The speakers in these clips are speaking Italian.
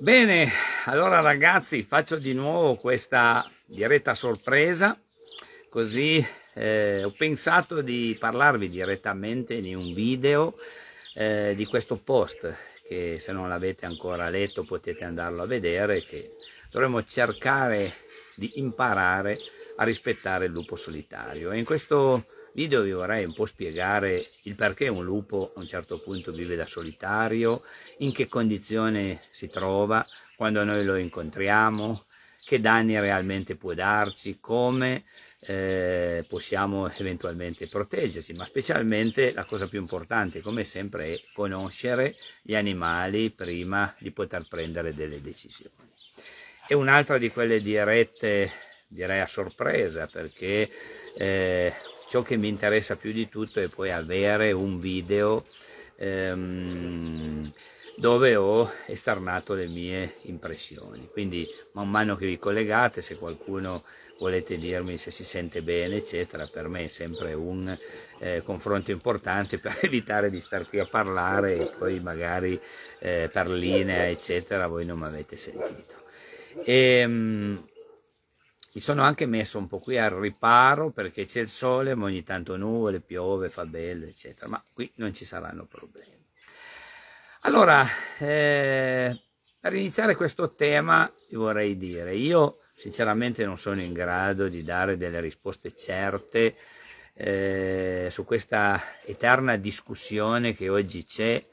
Bene, allora ragazzi faccio di nuovo questa diretta sorpresa, così eh, ho pensato di parlarvi direttamente di un video eh, di questo post che se non l'avete ancora letto potete andarlo a vedere che dovremmo cercare di imparare a rispettare il lupo solitario e in questo video vi vorrei un po' spiegare il perché un lupo a un certo punto vive da solitario, in che condizione si trova, quando noi lo incontriamo, che danni realmente può darci, come eh, possiamo eventualmente proteggerci, ma specialmente la cosa più importante, come sempre, è conoscere gli animali prima di poter prendere delle decisioni. E un'altra di quelle dirette, direi a sorpresa, perché eh, ciò che mi interessa più di tutto è poi avere un video ehm, dove ho esternato le mie impressioni. Quindi man mano che vi collegate, se qualcuno volete dirmi se si sente bene, eccetera, per me è sempre un eh, confronto importante per evitare di stare qui a parlare e poi magari eh, per linea, eccetera, voi non mi avete sentito. E, ehm, mi sono anche messo un po' qui al riparo perché c'è il sole, ma ogni tanto nuvole, piove, fa bello, eccetera. Ma qui non ci saranno problemi. Allora, eh, per iniziare questo tema, vorrei dire, io sinceramente non sono in grado di dare delle risposte certe eh, su questa eterna discussione che oggi c'è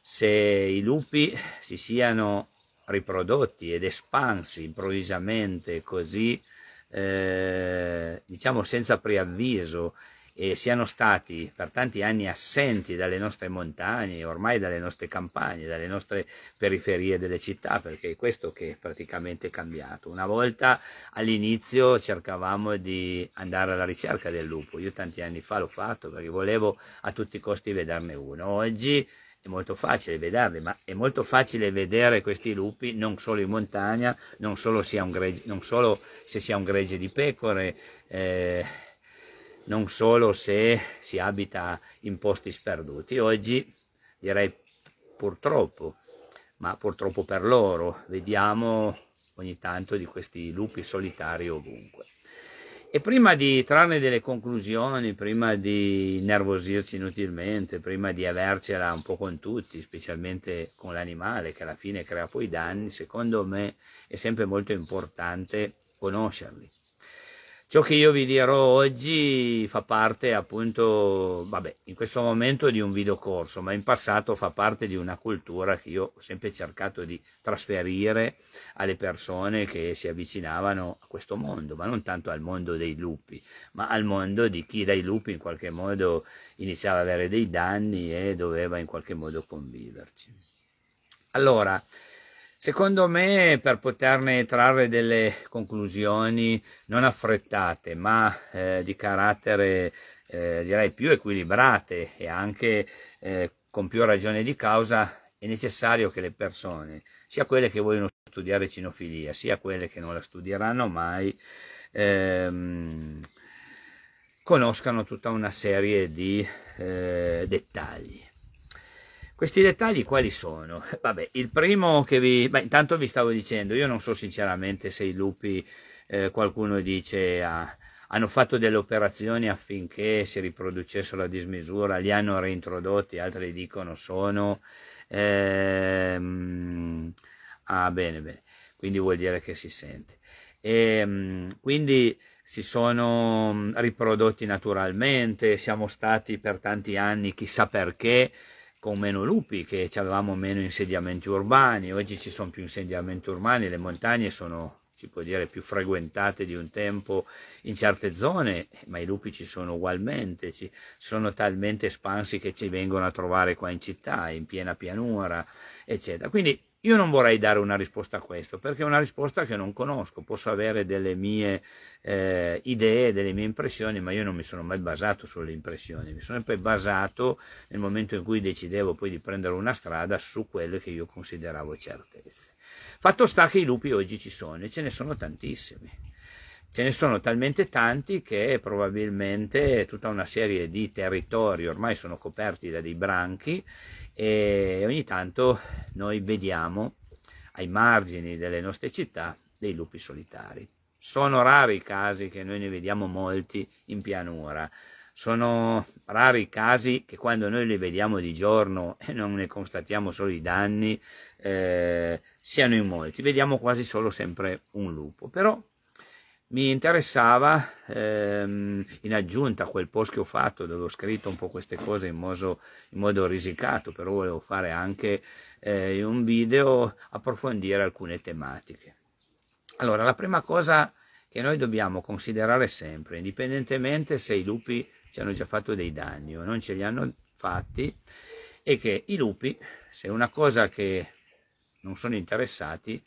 se i lupi si siano riprodotti ed espansi improvvisamente così eh, diciamo senza preavviso e siano stati per tanti anni assenti dalle nostre montagne, ormai dalle nostre campagne, dalle nostre periferie delle città, perché è questo che è praticamente cambiato. Una volta all'inizio cercavamo di andare alla ricerca del lupo, io tanti anni fa l'ho fatto perché volevo a tutti i costi vederne uno, oggi è molto facile vederli, ma è molto facile vedere questi lupi non solo in montagna, non solo, gregge, non solo se sia un gregge di pecore, eh, non solo se si abita in posti sperduti. Oggi direi purtroppo, ma purtroppo per loro, vediamo ogni tanto di questi lupi solitari ovunque. E prima di trarne delle conclusioni, prima di nervosirci inutilmente, prima di avercela un po' con tutti, specialmente con l'animale che alla fine crea poi danni, secondo me è sempre molto importante conoscerli. Ciò che io vi dirò oggi fa parte appunto, vabbè, in questo momento di un videocorso, ma in passato fa parte di una cultura che io ho sempre cercato di trasferire alle persone che si avvicinavano a questo mondo, ma non tanto al mondo dei lupi, ma al mondo di chi dai lupi in qualche modo iniziava ad avere dei danni e doveva in qualche modo conviverci. Allora, Secondo me, per poterne trarre delle conclusioni non affrettate, ma eh, di carattere eh, direi più equilibrate e anche eh, con più ragione di causa, è necessario che le persone, sia quelle che vogliono studiare cinofilia, sia quelle che non la studieranno mai, ehm, conoscano tutta una serie di eh, dettagli questi dettagli quali sono? Vabbè, il primo che vi... Beh, intanto vi stavo dicendo, io non so sinceramente se i lupi, eh, qualcuno dice, ah, hanno fatto delle operazioni affinché si riproducessero a dismisura, li hanno reintrodotti, altri dicono sono... Ehm... Ah, bene, bene. Quindi vuol dire che si sente. E, ehm, quindi si sono mm, riprodotti naturalmente, siamo stati per tanti anni, chissà perché, con meno lupi, che avevamo meno insediamenti urbani, oggi ci sono più insediamenti urbani, le montagne sono si può dire più frequentate di un tempo in certe zone, ma i lupi ci sono ugualmente, ci sono talmente espansi che ci vengono a trovare qua in città, in piena pianura, eccetera. Quindi io non vorrei dare una risposta a questo, perché è una risposta che non conosco, posso avere delle mie eh, idee, delle mie impressioni, ma io non mi sono mai basato sulle impressioni, mi sono sempre basato nel momento in cui decidevo poi di prendere una strada su quelle che io consideravo certezze. Fatto sta che i lupi oggi ci sono e ce ne sono tantissimi. Ce ne sono talmente tanti che probabilmente tutta una serie di territori ormai sono coperti da dei branchi e ogni tanto noi vediamo ai margini delle nostre città dei lupi solitari. Sono rari i casi che noi ne vediamo molti in pianura, sono rari i casi che quando noi li vediamo di giorno e non ne constatiamo solo i danni, eh, siano in molti, vediamo quasi solo sempre un lupo, però mi interessava ehm, in aggiunta a quel post che ho fatto dove ho scritto un po' queste cose in, modo, in modo risicato però volevo fare anche eh, un video approfondire alcune tematiche allora la prima cosa che noi dobbiamo considerare sempre indipendentemente se i lupi ci hanno già fatto dei danni o non ce li hanno fatti è che i lupi se una cosa che non sono interessati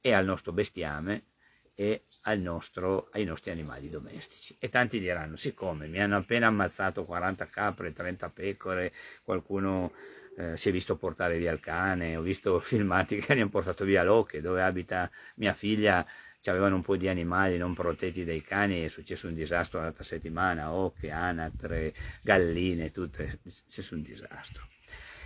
è al nostro bestiame e nostro, ai nostri animali domestici. E tanti diranno, siccome mi hanno appena ammazzato 40 capre, 30 pecore, qualcuno eh, si è visto portare via il cane, ho visto filmati che ne hanno portato via l'ocche, dove abita mia figlia, avevano un po' di animali non protetti dai cani, è successo un disastro l'altra settimana, ocche, anatre, galline, tutte, è successo un disastro.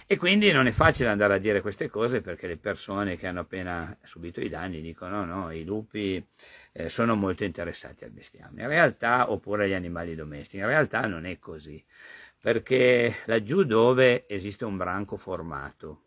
E quindi non è facile andare a dire queste cose perché le persone che hanno appena subito i danni dicono no, no, i lupi eh, sono molto interessati al bestiame, in realtà, oppure agli animali domestici, in realtà non è così, perché laggiù dove esiste un branco formato,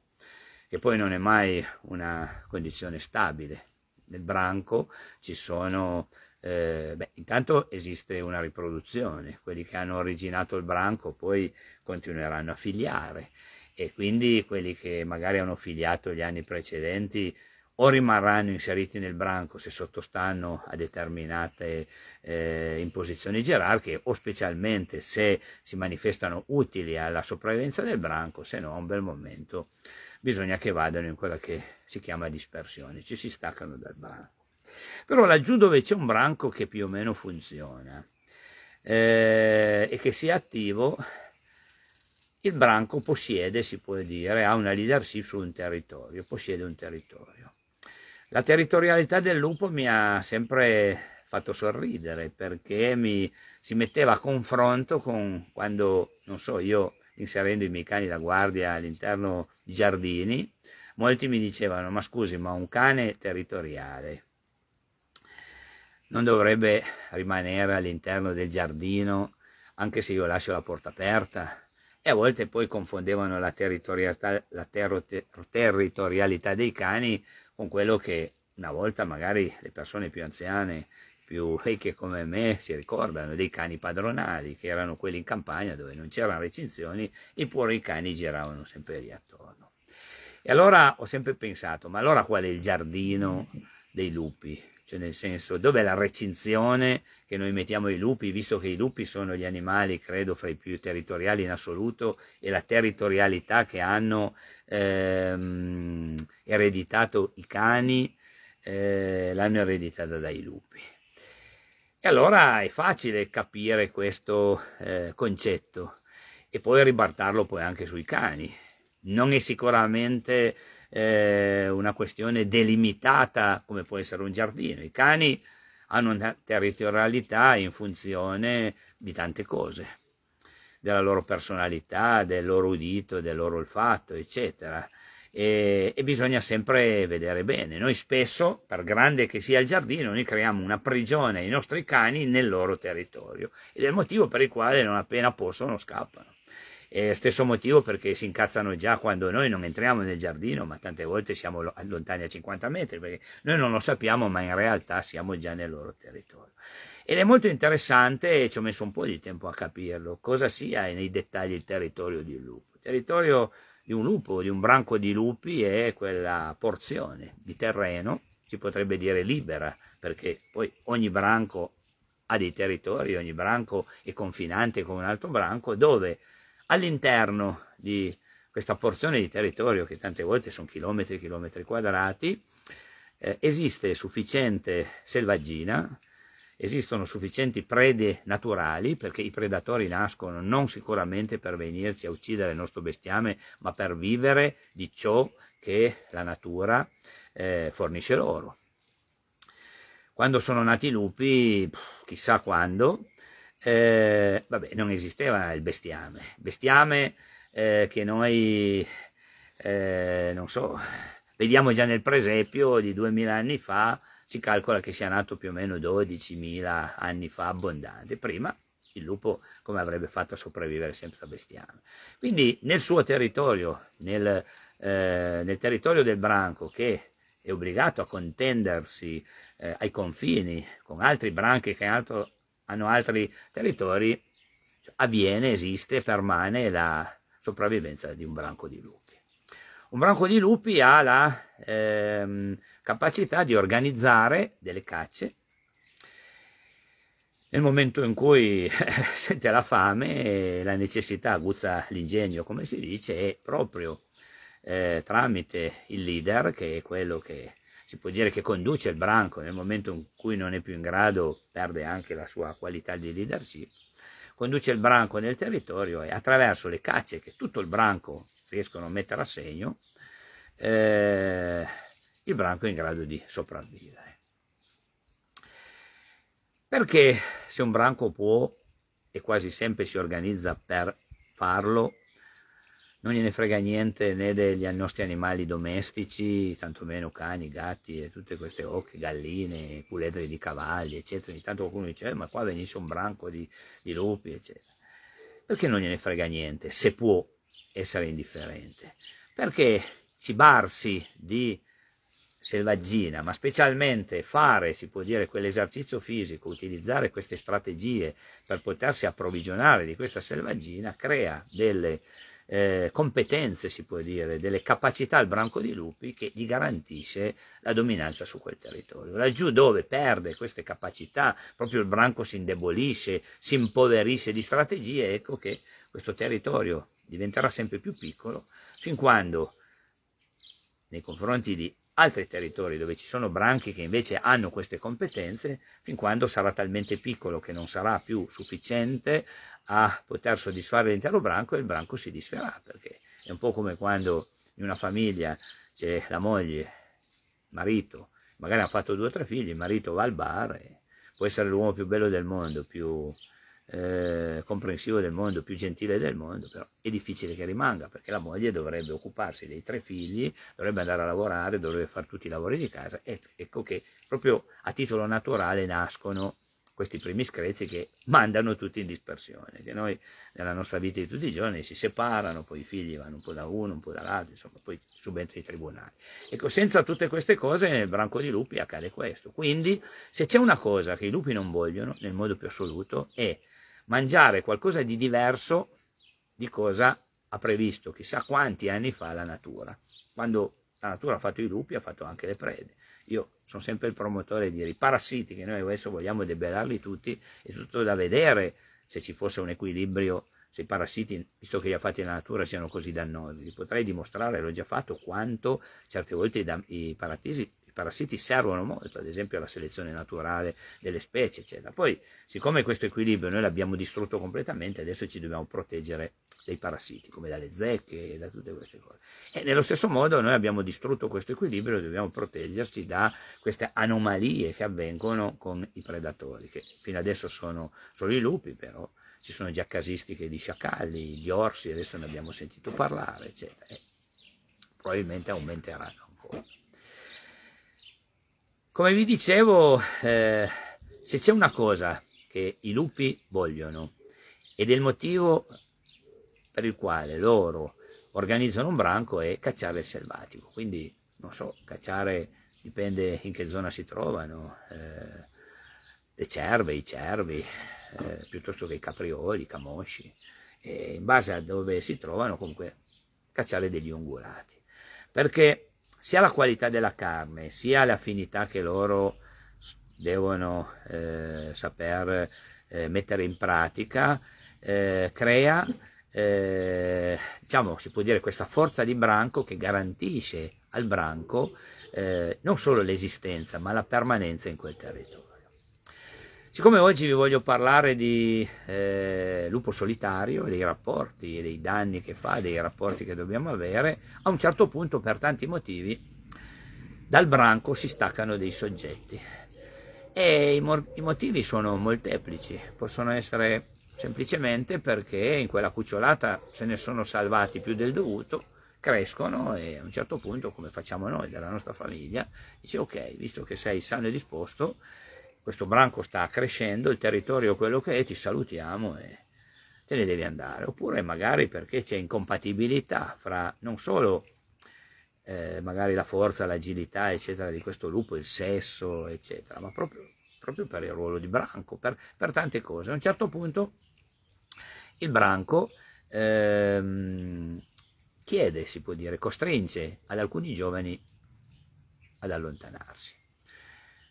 che poi non è mai una condizione stabile, nel branco ci sono eh, beh, intanto esiste una riproduzione, quelli che hanno originato il branco poi continueranno a filiare e quindi quelli che magari hanno filiato gli anni precedenti o rimarranno inseriti nel branco se sottostanno a determinate eh, imposizioni gerarchiche o specialmente se si manifestano utili alla sopravvivenza del branco, se no a un bel momento bisogna che vadano in quella che si chiama dispersione, ci si staccano dal branco. Però laggiù dove c'è un branco che più o meno funziona eh, e che sia attivo, il branco possiede, si può dire, ha una leadership su un territorio, possiede un territorio. La territorialità del lupo mi ha sempre fatto sorridere perché mi, si metteva a confronto con quando, non so, io inserendo i miei cani da guardia all'interno di giardini, molti mi dicevano, ma scusi, ma un cane territoriale non dovrebbe rimanere all'interno del giardino anche se io lascio la porta aperta e a volte poi confondevano la territorialità, la ter territorialità dei cani con quello che una volta magari le persone più anziane, più vecchie come me, si ricordano dei cani padronali, che erano quelli in campagna dove non c'erano recinzioni, eppure i cani giravano sempre lì attorno. E allora ho sempre pensato, ma allora qual è il giardino dei lupi? Cioè nel senso, dov'è la recinzione che noi mettiamo ai lupi, visto che i lupi sono gli animali, credo, fra i più territoriali in assoluto, e la territorialità che hanno ehm, ereditato i cani, eh, l'hanno ereditata dai lupi. E allora è facile capire questo eh, concetto e poi ribartarlo poi anche sui cani. Non è sicuramente eh, una questione delimitata come può essere un giardino. I cani hanno una territorialità in funzione di tante cose della loro personalità, del loro udito, del loro olfatto, eccetera. E, e, bisogna sempre vedere bene. Noi spesso, per grande che sia il giardino, noi creiamo una prigione ai nostri cani nel loro territorio ed è il motivo per il quale non appena possono scappano. E stesso motivo perché si incazzano già quando noi non entriamo nel giardino, ma tante volte siamo lontani a 50 metri, perché noi non lo sappiamo, ma in realtà siamo già nel loro territorio ed è molto interessante e ci ho messo un po' di tempo a capirlo cosa sia nei dettagli il territorio di un lupo. Il territorio di un lupo, di un branco di lupi è quella porzione di terreno, si potrebbe dire libera, perché poi ogni branco ha dei territori, ogni branco è confinante con un altro branco, dove all'interno di questa porzione di territorio, che tante volte sono chilometri e chilometri quadrati, eh, esiste sufficiente selvaggina, esistono sufficienti prede naturali, perché i predatori nascono non sicuramente per venirci a uccidere il nostro bestiame, ma per vivere di ciò che la natura eh, fornisce loro. Quando sono nati i lupi, pff, chissà quando, eh, vabbè, non esisteva il bestiame. Bestiame eh, che noi, eh, non so, vediamo già nel presepio di duemila anni fa, si calcola che sia nato più o meno 12.000 anni fa abbondante. prima il lupo come avrebbe fatto a sopravvivere senza bestiame. Quindi nel suo territorio, nel, eh, nel territorio del branco che è obbligato a contendersi eh, ai confini con altri branchi che altro, hanno altri territori, avviene, esiste, permane la sopravvivenza di un branco di lupi. Un branco di lupi ha la ehm, capacità di organizzare delle cacce nel momento in cui sente la fame, la necessità aguzza l'ingegno, come si dice, e proprio eh, tramite il leader, che è quello che si può dire che conduce il branco nel momento in cui non è più in grado, perde anche la sua qualità di leadership, conduce il branco nel territorio e attraverso le cacce che tutto il branco riescono a mettere a segno, eh, il branco è in grado di sopravvivere. Perché se un branco può, e quasi sempre si organizza per farlo, non gliene frega niente né degli nostri animali domestici, tantomeno cani, gatti e tutte queste occhi, galline, puledri di cavalli, eccetera. Ogni tanto qualcuno dice, eh, ma qua venisse un branco di, di lupi, eccetera. Perché non gliene frega niente, se può essere indifferente? Perché cibarsi di selvaggina, ma specialmente fare, si può dire, quell'esercizio fisico, utilizzare queste strategie per potersi approvvigionare di questa selvaggina, crea delle eh, competenze, si può dire, delle capacità al branco di lupi che gli garantisce la dominanza su quel territorio. Laggiù dove perde queste capacità, proprio il branco si indebolisce, si impoverisce di strategie, ecco che questo territorio diventerà sempre più piccolo, fin quando nei confronti di altri territori dove ci sono branchi che invece hanno queste competenze, fin quando sarà talmente piccolo che non sarà più sufficiente a poter soddisfare l'intero branco e il branco si disferà, perché è un po' come quando in una famiglia c'è la moglie, il marito, magari hanno fatto due o tre figli, il marito va al bar, e può essere l'uomo più bello del mondo, più eh, comprensivo del mondo, più gentile del mondo, però è difficile che rimanga perché la moglie dovrebbe occuparsi dei tre figli, dovrebbe andare a lavorare, dovrebbe fare tutti i lavori di casa e ecco che proprio a titolo naturale nascono questi primi screzi che mandano tutti in dispersione, che noi nella nostra vita di tutti i giorni si separano, poi i figli vanno un po' da uno, un po' dall'altro, insomma, poi subentra i tribunali. Ecco, senza tutte queste cose nel branco di lupi accade questo. Quindi, se c'è una cosa che i lupi non vogliono, nel modo più assoluto, è mangiare qualcosa di diverso di cosa ha previsto chissà quanti anni fa la natura. Quando la natura ha fatto i lupi, ha fatto anche le prede. Io sono sempre il promotore di dire i parassiti che noi adesso vogliamo debellarli tutti, è tutto da vedere se ci fosse un equilibrio, se i parassiti, visto che li ha fatti la natura, siano così dannosi. Potrei dimostrare, l'ho già fatto, quanto certe volte i, i parassiti parassiti servono molto, ad esempio alla selezione naturale delle specie, eccetera. Poi, siccome questo equilibrio noi l'abbiamo distrutto completamente, adesso ci dobbiamo proteggere dai parassiti, come dalle zecche e da tutte queste cose. E nello stesso modo noi abbiamo distrutto questo equilibrio e dobbiamo proteggerci da queste anomalie che avvengono con i predatori, che fino adesso sono solo i lupi, però ci sono già casistiche di sciacalli, di orsi, adesso ne abbiamo sentito parlare, eccetera. E probabilmente aumenteranno ancora. Come vi dicevo, eh, se c'è una cosa che i lupi vogliono ed è il motivo per il quale loro organizzano un branco è cacciare il selvatico. Quindi, non so, cacciare dipende in che zona si trovano, eh, le cerve, i cervi, eh, piuttosto che i caprioli, i camosci, e in base a dove si trovano comunque cacciare degli ungulati. Perché sia la qualità della carne sia le affinità che loro devono eh, saper eh, mettere in pratica eh, crea eh, diciamo si può dire questa forza di branco che garantisce al branco eh, non solo l'esistenza ma la permanenza in quel territorio Siccome oggi vi voglio parlare di eh, lupo solitario, dei rapporti e dei danni che fa, dei rapporti che dobbiamo avere, a un certo punto per tanti motivi dal branco si staccano dei soggetti. E i, mo- i motivi sono molteplici, possono essere semplicemente perché in quella cucciolata se ne sono salvati più del dovuto, crescono e a un certo punto, come facciamo noi della nostra famiglia, dice ok, visto che sei sano e disposto, questo branco sta crescendo, il territorio è quello che è, ti salutiamo e te ne devi andare. Oppure magari perché c'è incompatibilità fra non solo eh, magari la forza, l'agilità, eccetera, di questo lupo, il sesso, eccetera, ma proprio, proprio per il ruolo di branco, per, per, tante cose. A un certo punto il branco ehm, chiede, si può dire, costringe ad alcuni giovani ad allontanarsi.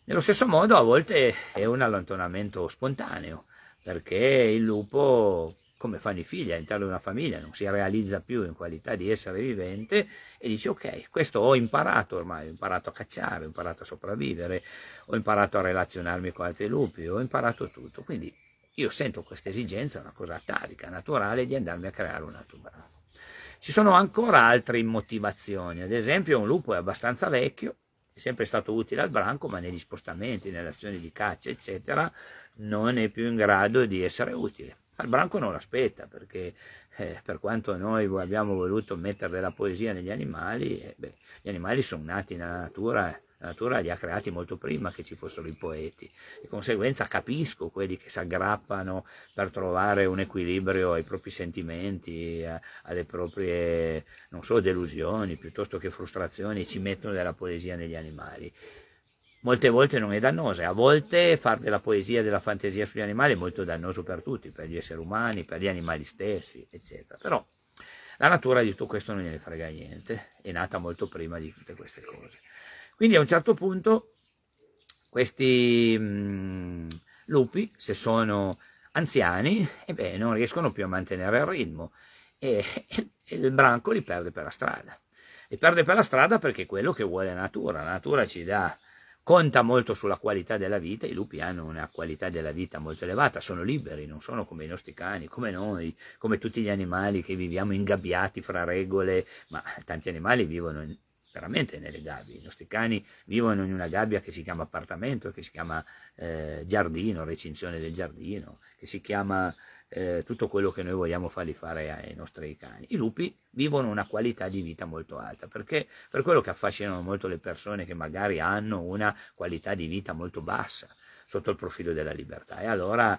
Nello stesso modo a volte è un allontanamento spontaneo, perché il lupo, come fanno i figli all'interno di una famiglia, non si realizza più in qualità di essere vivente e dice ok, questo ho imparato ormai, ho imparato a cacciare, ho imparato a sopravvivere, ho imparato a relazionarmi con altri lupi, ho imparato tutto. Quindi io sento questa esigenza, una cosa atavica, naturale, di andarmi a creare un altro bravo. Ci sono ancora altre motivazioni, ad esempio un lupo è abbastanza vecchio, è sempre stato utile al branco, ma negli spostamenti, nelle azioni di caccia, eccetera, non è più in grado di essere utile. Al branco non l'aspetta, perché eh, per quanto noi abbiamo voluto mettere della poesia negli animali, eh, beh, gli animali sono nati nella natura eh, la natura li ha creati molto prima che ci fossero i poeti, di conseguenza capisco quelli che si aggrappano per trovare un equilibrio ai propri sentimenti, eh, alle proprie non solo delusioni, piuttosto che frustrazioni, ci mettono della poesia negli animali. Molte volte non è dannosa, a volte far della poesia e della fantasia sugli animali è molto dannoso per tutti, per gli esseri umani, per gli animali stessi, eccetera. Però la natura di tutto questo non gliene frega niente, è nata molto prima di tutte queste cose. Quindi a un certo punto questi mh, mm, lupi, se sono anziani, eh beh, non riescono più a mantenere il ritmo e, e, e, il branco li perde per la strada. Li perde per la strada perché è quello che vuole la natura. La natura ci dà, conta molto sulla qualità della vita, i lupi hanno una qualità della vita molto elevata, sono liberi, non sono come i nostri cani, come noi, come tutti gli animali che viviamo ingabbiati fra regole, ma tanti animali vivono in, veramente nelle gabbie. I nostri cani vivono in una gabbia che si chiama appartamento, che si chiama eh, giardino, recinzione del giardino, che si chiama eh, tutto quello che noi vogliamo fargli fare ai nostri cani. I lupi vivono una qualità di vita molto alta, perché per quello che affascinano molto le persone che magari hanno una qualità di vita molto bassa sotto il profilo della libertà. E allora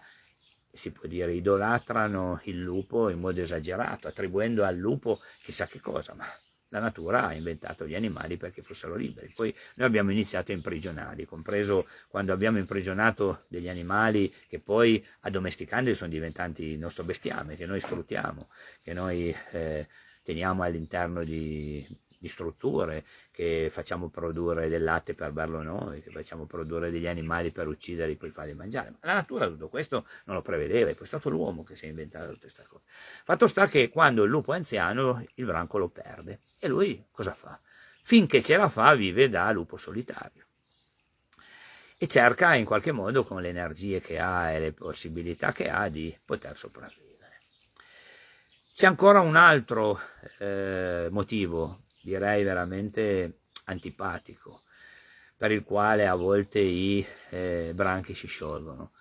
si può dire, idolatrano il lupo in modo esagerato, attribuendo al lupo chissà che cosa, ma la natura ha inventato gli animali perché fossero liberi. Poi noi abbiamo iniziato a imprigionarli, compreso quando abbiamo imprigionato degli animali che poi addomesticandoli sono diventati il nostro bestiame, che noi sfruttiamo, che noi eh, teniamo all'interno di, di strutture, che facciamo produrre del latte per berlo noi, che facciamo produrre degli animali per ucciderli e poi farli mangiare. Ma la natura tutto questo non lo prevedeva, è poi stato l'uomo che si è inventato tutte queste cose. Fatto sta che quando il lupo è anziano il branco lo perde e lui cosa fa? Finché ce la fa vive da lupo solitario e cerca in qualche modo con le energie che ha e le possibilità che ha di poter sopravvivere. C'è ancora un altro eh, motivo direi veramente antipatico, per il quale a volte i eh, branchi si sciolgono.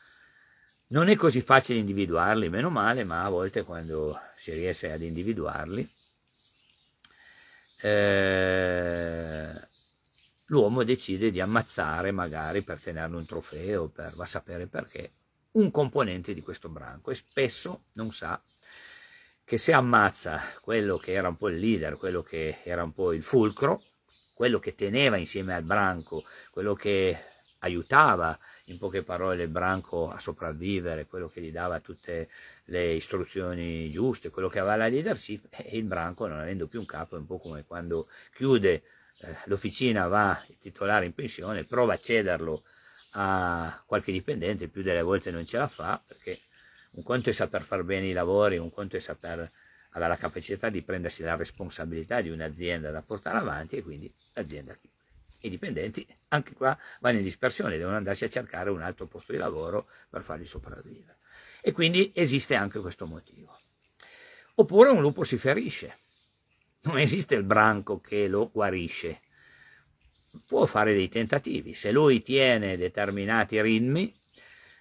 Non è così facile individuarli, meno male, ma a volte quando si riesce ad individuarli, eh, l'uomo decide di ammazzare magari per tenerlo un trofeo, per va a sapere perché, un componente di questo branco e spesso non sa che se ammazza quello che era un po' il leader, quello che era un po' il fulcro, quello che teneva insieme al branco, quello che aiutava in poche parole il branco a sopravvivere, quello che gli dava tutte le istruzioni giuste, quello che aveva la leadership, e eh, il branco non avendo più un capo è un po' come quando chiude eh, l'officina, va il titolare in pensione, prova a cederlo a qualche dipendente, più delle volte non ce la fa perché un conto è saper fare bene i lavori, un conto è saper avere la capacità di prendersi la responsabilità di un'azienda da portare avanti e quindi l'azienda chiude. I dipendenti anche qua vanno in dispersione, devono andarsi a cercare un altro posto di lavoro per farli sopravvivere. E quindi esiste anche questo motivo. Oppure un lupo si ferisce. Non esiste il branco che lo guarisce. Può fare dei tentativi. Se lui tiene determinati ritmi,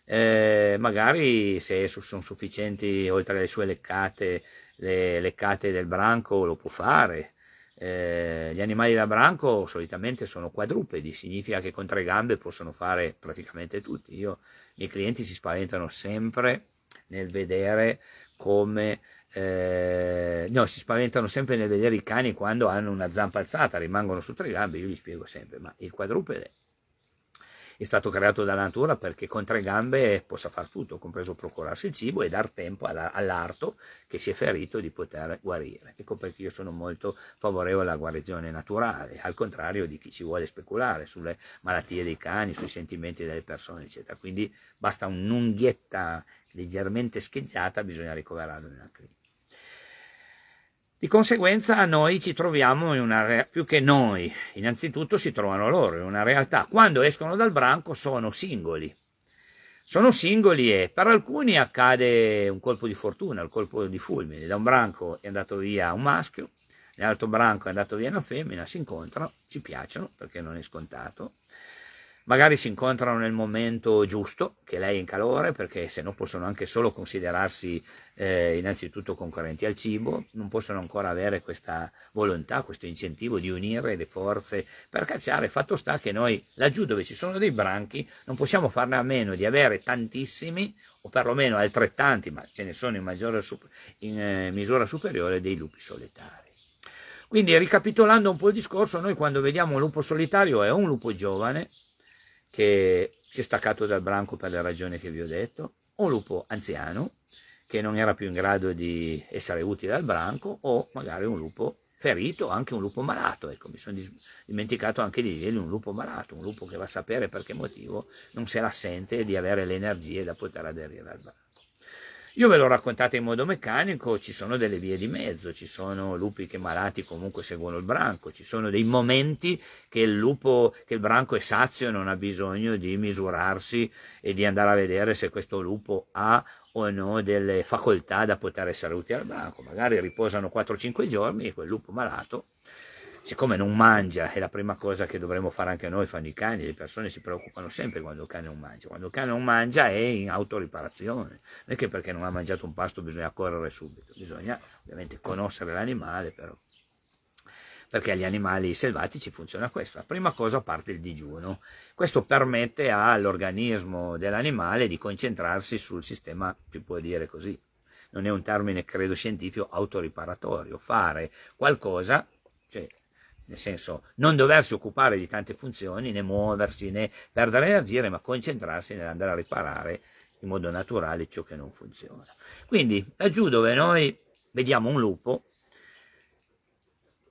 eh, magari se sono sufficienti oltre alle sue leccate le leccate del branco lo può fare eh, gli animali da branco solitamente sono quadrupedi significa che con tre gambe possono fare praticamente tutti io i miei clienti si spaventano sempre nel vedere come eh, no, si spaventano sempre nel vedere i cani quando hanno una zampa alzata, rimangono su tre gambe. Io gli spiego sempre: ma il quadrupede è stato creato dalla natura perché con tre gambe possa far tutto, compreso procurarsi il cibo e dar tempo all'arto che si è ferito di poter guarire. Ecco perché io sono molto favorevole alla guarigione naturale, al contrario di chi ci vuole speculare sulle malattie dei cani, sui sentimenti delle persone, eccetera. Quindi basta un'unghietta leggermente scheggiata, bisogna ricoverarlo in una clinica. Di conseguenza noi ci troviamo in una realtà, più che noi, innanzitutto si trovano loro in una realtà. Quando escono dal branco sono singoli. Sono singoli e per alcuni accade un colpo di fortuna, il colpo di fulmine. Da un branco è andato via un maschio, dall'altro branco è andato via una femmina, si incontrano, ci piacciono perché non è scontato, magari si incontrano nel momento giusto, che lei è in calore, perché se no possono anche solo considerarsi eh, innanzitutto concorrenti al cibo, non possono ancora avere questa volontà, questo incentivo di unire le forze per cacciare. Fatto sta che noi laggiù dove ci sono dei branchi non possiamo farne a meno di avere tantissimi o perlomeno altrettanti, ma ce ne sono in, maggiore, in eh, misura superiore dei lupi solitari. Quindi ricapitolando un po' il discorso, noi quando vediamo un lupo solitario è un lupo giovane, che si è staccato dal branco per le ragioni che vi ho detto, un lupo anziano che non era più in grado di essere utile al branco o magari un lupo ferito, anche un lupo malato, ecco mi sono dimenticato anche di dirgli un lupo malato, un lupo che va a sapere per che motivo non se la sente di avere le energie da poter aderire al branco. Io ve l'ho raccontata in modo meccanico, ci sono delle vie di mezzo, ci sono lupi che malati comunque seguono il branco, ci sono dei momenti che il lupo, che il branco è sazio e non ha bisogno di misurarsi e di andare a vedere se questo lupo ha o no delle facoltà da poter essere utile al branco, magari riposano 4-5 giorni e quel lupo malato siccome non mangia, è la prima cosa che dovremmo fare anche noi, fanno i cani, le persone si preoccupano sempre quando il cane non mangia, quando il cane non mangia è in autoriparazione, non è che perché non ha mangiato un pasto bisogna correre subito, bisogna ovviamente conoscere l'animale però, perché agli animali selvatici funziona questo, la prima cosa parte il digiuno, questo permette all'organismo dell'animale di concentrarsi sul sistema, si può dire così, non è un termine credo scientifico autoriparatorio, fare qualcosa, cioè nel senso non doversi occupare di tante funzioni, né muoversi, né perdere energie, ma concentrarsi nell'andare a riparare in modo naturale ciò che non funziona. Quindi laggiù dove noi vediamo un lupo,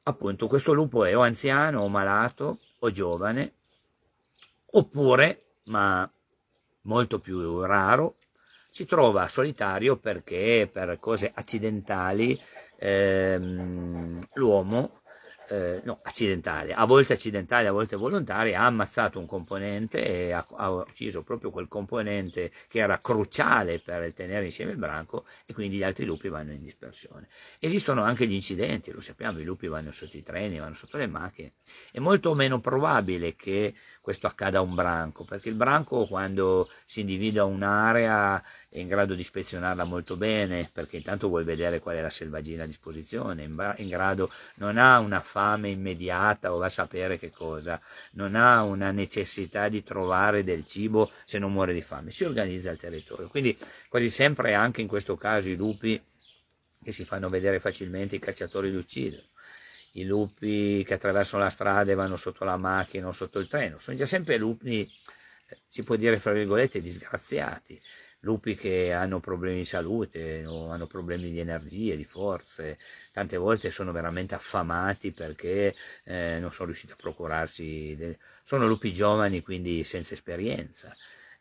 appunto questo lupo è o anziano o malato o giovane, oppure, ma molto più raro, si trova solitario perché per cose accidentali ehm, l'uomo eh, no, accidentale, a volte accidentale, a volte volontaria, ha ammazzato un componente e ha, ha, ucciso proprio quel componente che era cruciale per tenere insieme il branco e quindi gli altri lupi vanno in dispersione. Esistono anche gli incidenti, lo sappiamo, i lupi vanno sotto i treni, vanno sotto le macchine, è molto meno probabile che questo accada a un branco, perché il branco quando si individua un'area è in grado di ispezionarla molto bene, perché intanto vuoi vedere qual è la selvaggina a disposizione, in grado, non ha una fame immediata o va a sapere che cosa, non ha una necessità di trovare del cibo se non muore di fame, si organizza il territorio. Quindi quasi sempre anche in questo caso i lupi che si fanno vedere facilmente i cacciatori li uccidono i lupi che attraversano la strada e vanno sotto la macchina o sotto il treno, sono già sempre lupi, eh, si può dire fra virgolette, disgraziati, lupi che hanno problemi di salute o hanno problemi di energie, di forze, tante volte sono veramente affamati perché eh, non sono riusciti a procurarsi, del... sono lupi giovani quindi senza esperienza.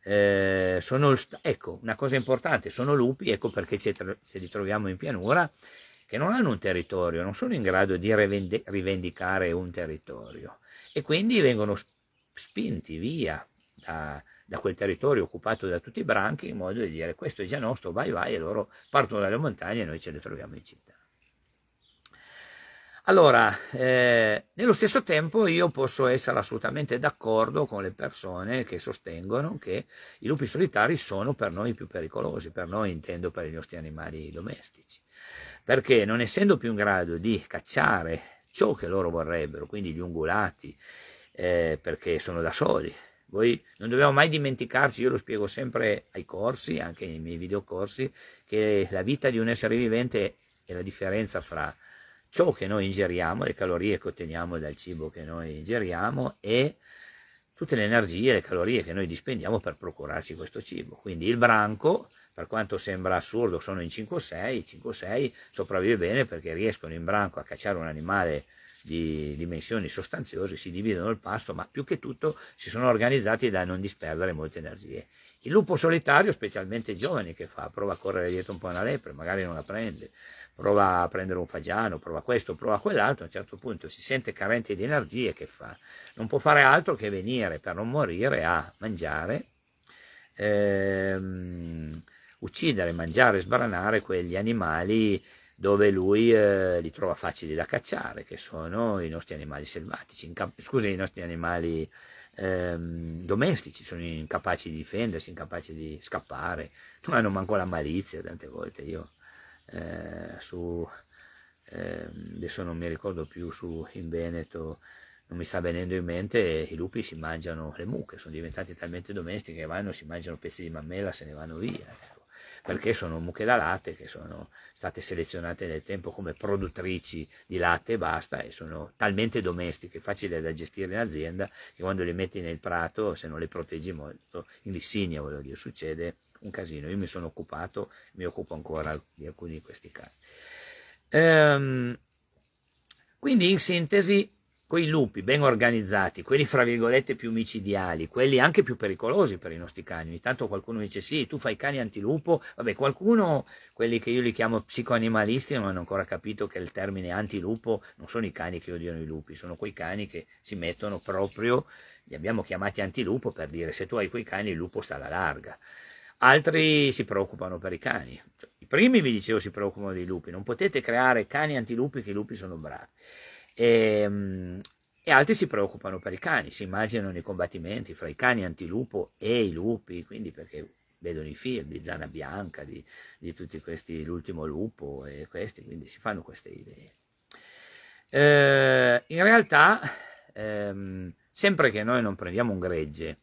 Eh, sono, ecco, una cosa importante, sono lupi, ecco perché ce, ce li troviamo in pianura che non hanno un territorio, non sono in grado di rivendicare un territorio e quindi vengono spinti via da, da quel territorio occupato da tutti i branchi in modo di dire questo è già nostro, vai vai e loro partono dalle montagne e noi ce le troviamo in città. Allora, eh, nello stesso tempo io posso essere assolutamente d'accordo con le persone che sostengono che i lupi solitari sono per noi più pericolosi, per noi intendo per i nostri animali domestici perché non essendo più in grado di cacciare ciò che loro vorrebbero, quindi gli ungulati, eh, perché sono da soli. Voi non dobbiamo mai dimenticarci, io lo spiego sempre ai corsi, anche nei miei videocorsi, che la vita di un essere vivente è la differenza fra ciò che noi ingeriamo, le calorie che otteniamo dal cibo che noi ingeriamo e tutte le energie, le calorie che noi dispendiamo per procurarci questo cibo. Quindi il branco per quanto sembra assurdo, sono in 5 o 6, 5 o 6 sopravvive bene perché riescono in branco a cacciare un animale di dimensioni sostanziose, si dividono il pasto, ma più che tutto si sono organizzati da non disperdere molte energie. Il lupo solitario, specialmente i giovani, che fa, prova a correre dietro un po' una lepre, magari non la prende, prova a prendere un fagiano, prova questo, prova quell'altro, a un certo punto si sente carente di energie, che fa? Non può fare altro che venire per non morire a mangiare. Ehm, uccidere, mangiare, sbranare quegli animali dove lui eh, li trova facili da cacciare, che sono i nostri animali selvatici, scusa, i nostri animali ehm, domestici, sono incapaci di difendersi, incapaci di scappare, non hanno manco la malizia tante volte. Io eh, su, eh, adesso non mi ricordo più, su in Veneto non mi sta venendo in mente, i lupi si mangiano le mucche, sono diventati talmente domestici che vanno, si mangiano pezzi di mammella, se ne vanno via. Ecco perché sono mucche da latte che sono state selezionate nel tempo come produttrici di latte e basta e sono talmente domestiche, facili da gestire in azienda che quando le metti nel prato, se non le proteggi molto, in lissigna voglio dire, succede un casino. Io mi sono occupato, mi occupo ancora di alcuni di questi casi. Ehm, quindi in sintesi quei lupi ben organizzati, quelli fra virgolette più micidiali, quelli anche più pericolosi per i nostri cani. Ogni tanto qualcuno dice sì, tu fai cani antilupo, vabbè qualcuno, quelli che io li chiamo psicoanimalisti, non hanno ancora capito che il termine antilupo non sono i cani che odiano i lupi, sono quei cani che si mettono proprio, li abbiamo chiamati antilupo per dire se tu hai quei cani il lupo sta alla larga. Altri si preoccupano per i cani. I primi, vi dicevo, si preoccupano dei lupi. Non potete creare cani antilupi che i lupi sono bravi. E, ehm, e altri si preoccupano per i cani, si immaginano i combattimenti fra i cani antilupo e i lupi, quindi perché vedono i film di Zana Bianca, di, di tutti questi, l'ultimo lupo e questi, quindi si fanno queste idee. Eh, in realtà, ehm, sempre che noi non prendiamo un gregge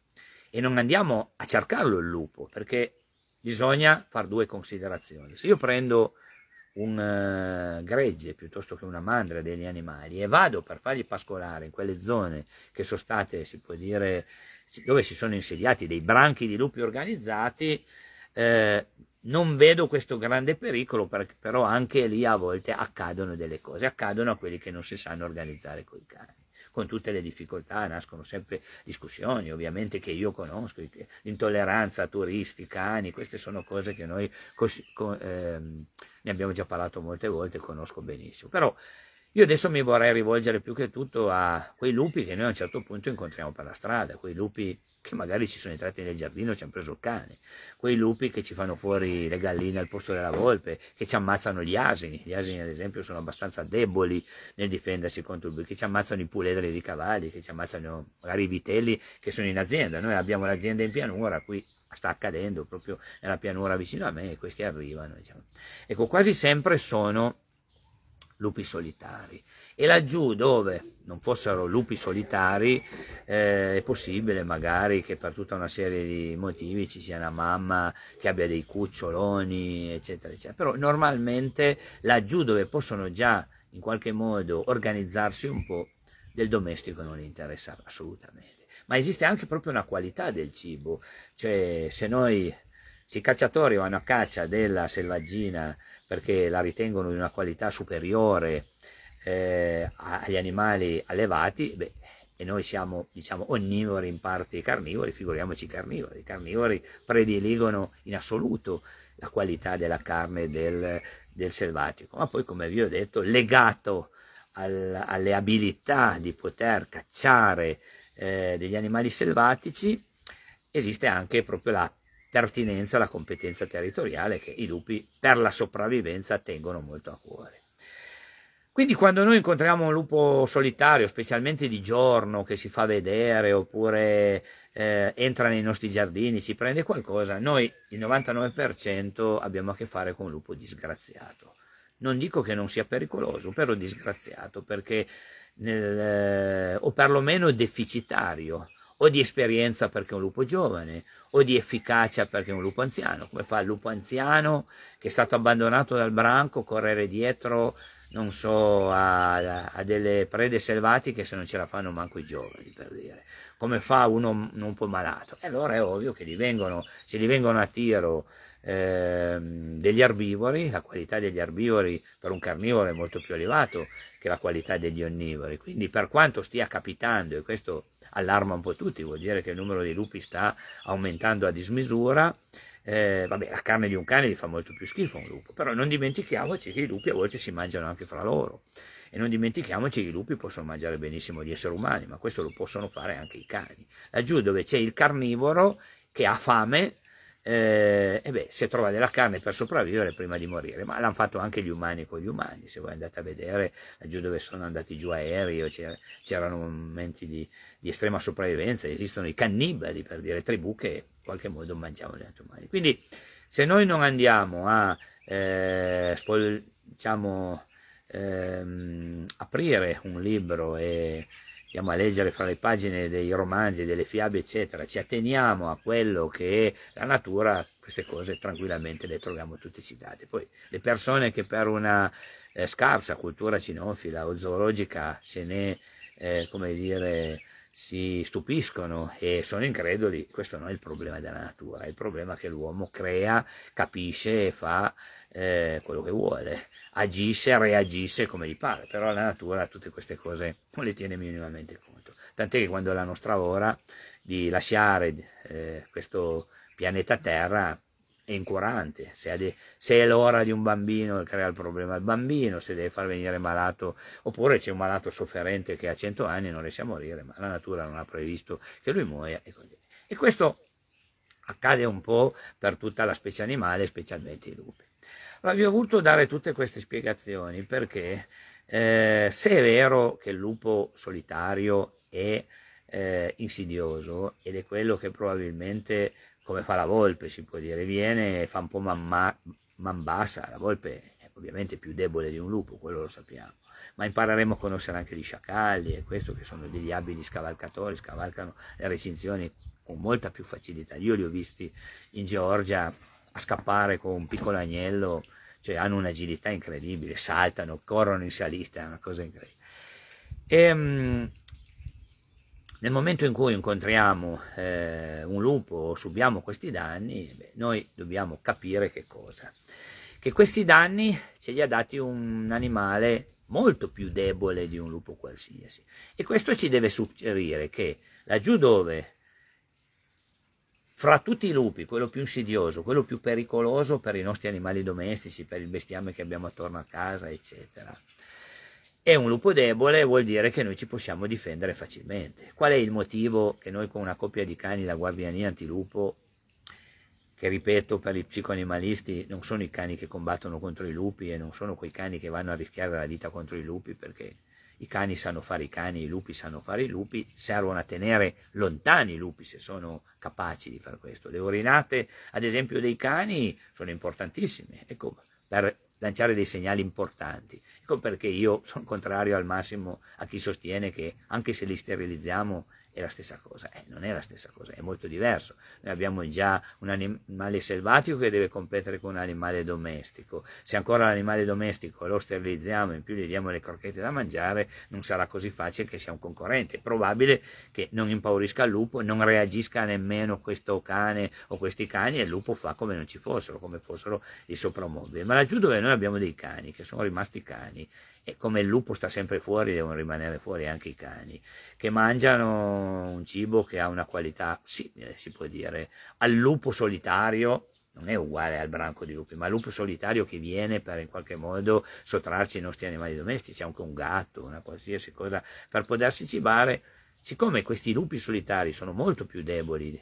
e non andiamo a cercarlo il lupo, perché bisogna fare due considerazioni. Se io prendo un eh, gregge piuttosto che una mandra degli animali e vado per fargli pascolare in quelle zone che sono state, si può dire, dove si sono insediati dei branchi di lupi organizzati, eh, non vedo questo grande pericolo, però anche lì a volte accadono delle cose, accadono a quelli che non si sanno organizzare con i cani. Con tutte le difficoltà nascono sempre discussioni, ovviamente che io conosco, l'intolleranza turisti, cani, queste sono cose che noi... Cos- co- ehm, ne abbiamo già parlato molte volte, conosco benissimo. Però io adesso mi vorrei rivolgere più che tutto a quei lupi che noi a un certo punto incontriamo per la strada, quei lupi che magari ci sono entrati nel giardino, e ci hanno preso il cane, quei lupi che ci fanno fuori le galline al posto della volpe, che ci ammazzano gli asini, gli asini ad esempio sono abbastanza deboli nel difendersi contro il buio, che ci ammazzano i puledri di cavalli, che ci ammazzano magari i vitelli che sono in azienda, noi abbiamo l'azienda in pianura, qui sta accadendo proprio nella pianura vicino a me e questi arrivano. Diciamo. Ecco, quasi sempre sono lupi solitari e laggiù dove non fossero lupi solitari eh, è possibile magari che per tutta una serie di motivi ci sia una mamma che abbia dei cuccioloni eccetera eccetera però normalmente laggiù dove possono già in qualche modo organizzarsi un po' del domestico non gli interessa assolutamente ma esiste anche proprio una qualità del cibo, cioè se noi se i cacciatori vanno a caccia della selvaggina perché la ritengono di una qualità superiore eh, agli animali allevati, beh, e noi siamo diciamo onnivori in parte carnivori, figuriamoci carnivori, i carnivori prediligono in assoluto la qualità della carne del, del selvatico, ma poi come vi ho detto legato al, alle abilità di poter cacciare eh, degli animali selvatici, esiste anche proprio la pertinenza, la competenza territoriale che i lupi per la sopravvivenza tengono molto a cuore. Quindi quando noi incontriamo un lupo solitario, specialmente di giorno, che si fa vedere oppure eh, entra nei nostri giardini, ci prende qualcosa, noi il 99% abbiamo a che fare con un lupo disgraziato. Non dico che non sia pericoloso, però disgraziato, perché nel, eh, o perlomeno deficitario, o di esperienza perché è un lupo giovane, o di efficacia perché è un lupo anziano. Come fa il lupo anziano che è stato abbandonato dal branco correre dietro, non so, a, a delle prede selvatiche se non ce la fanno manco i giovani, per dire. Come fa uno un po' malato? E allora è ovvio che gli vengono, se gli vengono a tiro eh, degli erbivori, la qualità degli erbivori per un carnivore è molto più elevato che la qualità degli onnivori. Quindi per quanto stia capitando, e questo allarma un po' tutti, vuol dire che il numero dei lupi sta aumentando a dismisura, eh, vabbè, la carne di un cane gli fa molto più schifo a un lupo, però non dimentichiamoci che i lupi a volte si mangiano anche fra loro. E non dimentichiamoci che i lupi possono mangiare benissimo gli esseri umani, ma questo lo possono fare anche i cani. Laggiù dove c'è il carnivoro che ha fame, eh, e beh, si trova della carne per sopravvivere prima di morire, ma l'hanno fatto anche gli umani con gli umani, se voi andate a vedere laggiù dove sono andati giù aerei, c'erano momenti di, di, estrema sopravvivenza, esistono i cannibali, per dire tribù che in qualche modo mangiavano gli altri umani. Quindi se noi non andiamo a eh, diciamo, ehm, aprire un libro e andiamo a leggere fra le pagine dei romanzi, delle fiabe, eccetera, ci atteniamo a quello che è la natura, queste cose tranquillamente le troviamo tutte citate. Poi le persone che per una eh, scarsa cultura cinofila o zoologica se ne, eh, come dire, si stupiscono e sono increduli, questo non è il problema della natura, è il problema che l'uomo crea, capisce e fa eh, quello che vuole, agisse, reagisse come gli pare, però la natura tutte queste cose non le tiene minimamente conto. Tant'è che quando è la nostra ora di lasciare eh, questo pianeta Terra è incurante, se, de- se è l'ora di un bambino crea il problema al bambino, se deve far venire malato, oppure c'è un malato sofferente che ha 100 anni e non riesce a morire, ma la natura non ha previsto che lui muoia e così. E questo accade un po' per tutta la specie animale, specialmente i lupi. Allora, vi ho voluto dare tutte queste spiegazioni perché eh, se è vero che il lupo solitario è eh, insidioso ed è quello che probabilmente, come fa la volpe, si può dire, viene e fa un po' mamma, bassa, la volpe è ovviamente più debole di un lupo, quello lo sappiamo ma impareremo a conoscere anche gli sciacalli e questo che sono degli abili scavalcatori, scavalcano le recinzioni con molta più facilità. Io li ho visti in Georgia a scappare con un piccolo agnello, cioè hanno un'agilità incredibile, saltano, corrono in salita, è una cosa incredibile. E, ehm, mh, nel momento in cui incontriamo eh, un lupo o subiamo questi danni, beh, noi dobbiamo capire che cosa. Che questi danni ce li ha dati un animale molto più debole di un lupo qualsiasi. E questo ci deve suggerire che laggiù dove fra tutti i lupi, quello più insidioso, quello più pericoloso per i nostri animali domestici, per il bestiame che abbiamo attorno a casa, eccetera. È un lupo debole vuol dire che noi ci possiamo difendere facilmente. Qual è il motivo che noi con una coppia di cani da guardiania antilupo, che ripeto per i psicoanimalisti non sono i cani che combattono contro i lupi e non sono quei cani che vanno a rischiare la vita contro i lupi perché i cani sanno fare i cani, i lupi sanno fare i lupi, servono a tenere lontani i lupi se sono capaci di fare questo. Le orinate, ad esempio, dei cani sono importantissime, ecco, per lanciare dei segnali importanti. Ecco perché io sono contrario al massimo a chi sostiene che anche se li sterilizziamo è la stessa cosa, eh, non è la stessa cosa, è molto diverso. Noi abbiamo già un animale selvatico che deve competere con un animale domestico, se ancora l'animale domestico lo sterilizziamo e in più gli diamo le crocchette da mangiare, non sarà così facile che sia un concorrente, è probabile che non impaurisca il lupo, non reagisca nemmeno questo cane o questi cani e il lupo fa come non ci fossero, come fossero i soprammobili. Ma laggiù dove noi abbiamo dei cani, che sono rimasti cani, e come il lupo sta sempre fuori devono rimanere fuori anche i cani, che mangiano un cibo che ha una qualità simile, eh, si può dire, al lupo solitario, non è uguale al branco di lupi, ma al lupo solitario che viene per in qualche modo sottrarci i nostri animali domestici, anche un gatto, una qualsiasi cosa, per potersi cibare, siccome questi lupi solitari sono molto più deboli,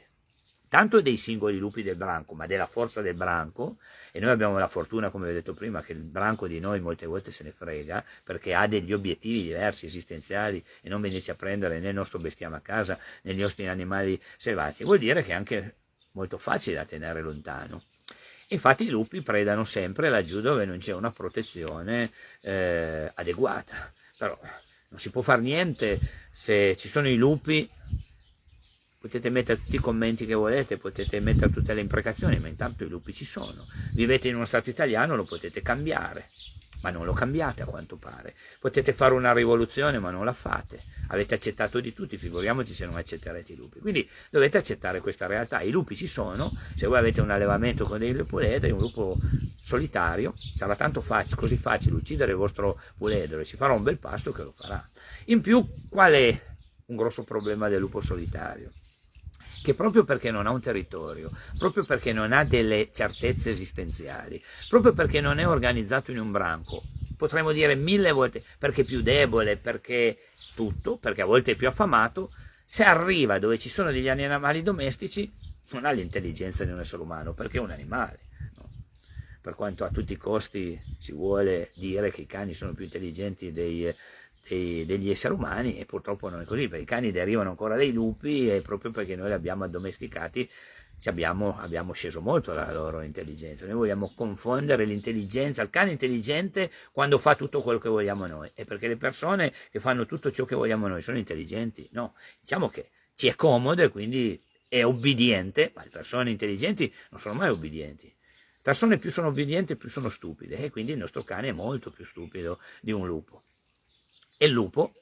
tanto dei singoli lupi del branco, ma della forza del branco, e noi abbiamo la fortuna, come ho detto prima, che il branco di noi molte volte se ne frega perché ha degli obiettivi diversi, esistenziali e non venirci a prendere né il nostro bestiame a casa né i nostri animali selvatici, vuol dire che è anche molto facile da tenere lontano. Infatti i lupi predano sempre laggiù dove non c'è una protezione eh, adeguata, però non si può fare niente se ci sono i lupi potete mettere tutti i commenti che volete, potete mettere tutte le imprecazioni, ma intanto i lupi ci sono. Vivete in uno Stato italiano, lo potete cambiare, ma non lo cambiate a quanto pare. Potete fare una rivoluzione, ma non la fate. Avete accettato di tutti, figuriamoci se non accetterete i lupi. Quindi dovete accettare questa realtà. I lupi ci sono, se voi avete un allevamento con dei puledri, un lupo solitario, sarà tanto fac così facile uccidere il vostro puledro e ci farà un bel pasto che lo farà. In più, qual è un grosso problema del lupo solitario? che proprio perché non ha un territorio, proprio perché non ha delle certezze esistenziali, proprio perché non è organizzato in un branco, potremmo dire mille volte perché è più debole, perché tutto, perché a volte è più affamato, se arriva dove ci sono degli animali domestici non ha l'intelligenza di un essere umano, perché è un animale. No? Per quanto a tutti i costi si vuole dire che i cani sono più intelligenti dei, dei, degli esseri umani e purtroppo non è così, perché i cani derivano ancora dai lupi e proprio perché noi li abbiamo addomesticati abbiamo, abbiamo, sceso molto la loro intelligenza. Noi vogliamo confondere l'intelligenza, il cane intelligente quando fa tutto quello che vogliamo noi, e perché le persone che fanno tutto ciò che vogliamo noi sono intelligenti? No, diciamo che ci è comodo e quindi è obbediente, ma le persone intelligenti non sono mai obbedienti persone più sono obbedienti più sono stupide e quindi il nostro cane è molto più stupido di un lupo. E il lupo